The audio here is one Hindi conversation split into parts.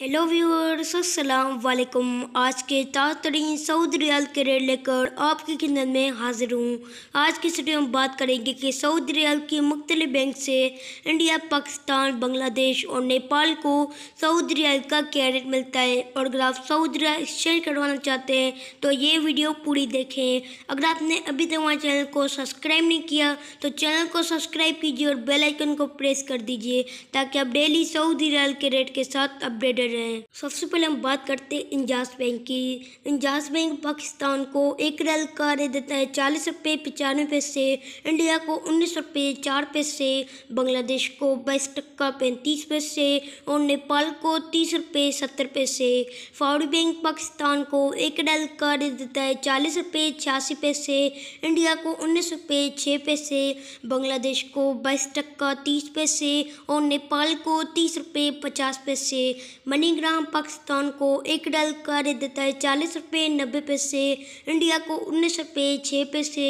हेलो व्यूअर्स अस्सलाम वालेकुम आज के ताज़ तरीन सऊदी रियाल के रेट लेकर आपकी खिदमत में हाजिर हूँ आज की स्टडी हम बात करेंगे कि सऊदी रियाल के मुख्तलि बैंक से इंडिया पाकिस्तान बांग्लादेश और नेपाल को सऊदी रियाल का क्या रेट मिलता है और अगर आप सऊदी रियाल एक्सचेंज करवाना चाहते हैं तो ये वीडियो पूरी देखें अगर आपने अभी तक हमारे चैनल को सब्सक्राइब नहीं किया तो चैनल को सब्सक्राइब कीजिए और बेलाइकन को प्रेस कर दीजिए ताकि आप डेली सऊदी रियाल के रेट के साथ अपडेट कर रहे हैं सबसे पहले हम बात करते हैं इंजाज बैंक की इंजाज बैंक पाकिस्तान को एक रैल का रेट देता है चालीस रुपये पचानवे पैसे इंडिया को उन्नीस रुपये चार पैसे बांग्लादेश को बाईस टक्का पैंतीस पैसे और नेपाल को तीस रुपये सत्तर पैसे फाउडी बैंक पाकिस्तान को एक रैल का रेट देता है चालीस रुपये छियासी पैसे इंडिया को उन्नीस रुपये छः पैसे बांग्लादेश को बाईस टक्का तीस पैसे और नेपाल को तीस रुपये पचास पैसे मनीग्राम पाकिस्तान को एक डॉलर का रेट देता है चालीस रुपये नब्बे पैसे इंडिया को उन्नीस रुपये छः पैसे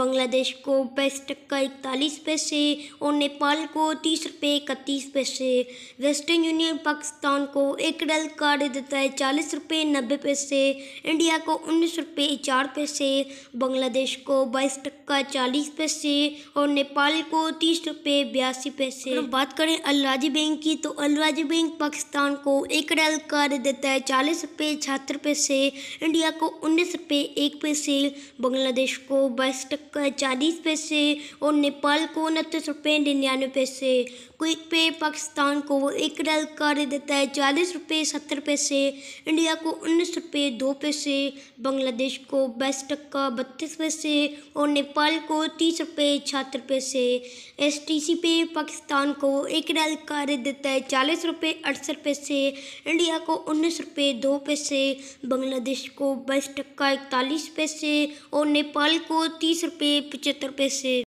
बांग्लादेश को बाईस टक्का इकतालीस पैसे और नेपाल को तीस रुपये इकतीस पैसे वेस्टर्न यूनियन पाकिस्तान को एक डॉलर का रेट देता है चालीस रुपये नब्बे पैसे इंडिया को उन्नीस रुपये चार पैसे बांग्लादेश को बाईस टक्का चालीस पैसे और नेपाल को तीस रुपये बयासी पैसे बात करें अलराजी बैंक की तो अलराजी बैंक पाकिस्तान को एक डाल कर देता है चालीस रुपये छहत्तर रुपये से इंडिया को उन्नीस रुपये एक पैसे बांग्लादेश को बाईस टक्का चालीस पैसे और नेपाल को उनतीस रुपये निन्यानवे पैसे क्विक पे पाकिस्तान को वो एक डाल कर देता है चालीस रुपये सत्तर पैसे इंडिया को उन्नीस रुपये दो पैसे बांग्लादेश को बाईस टक्का बत्तीस पैसे और नेपाल को तीस रुपये छहत्तर पैसे एस टी सी पे पाकिस्तान को एक डाल कर देता है चालीस रुपये अड़सठ पैसे इंडिया को उन्नीस रुपये दो पैसे बांग्लादेश को बाईस टक्का इकतालीस पैसे और नेपाल को तीस रुपये पचहत्तर पैसे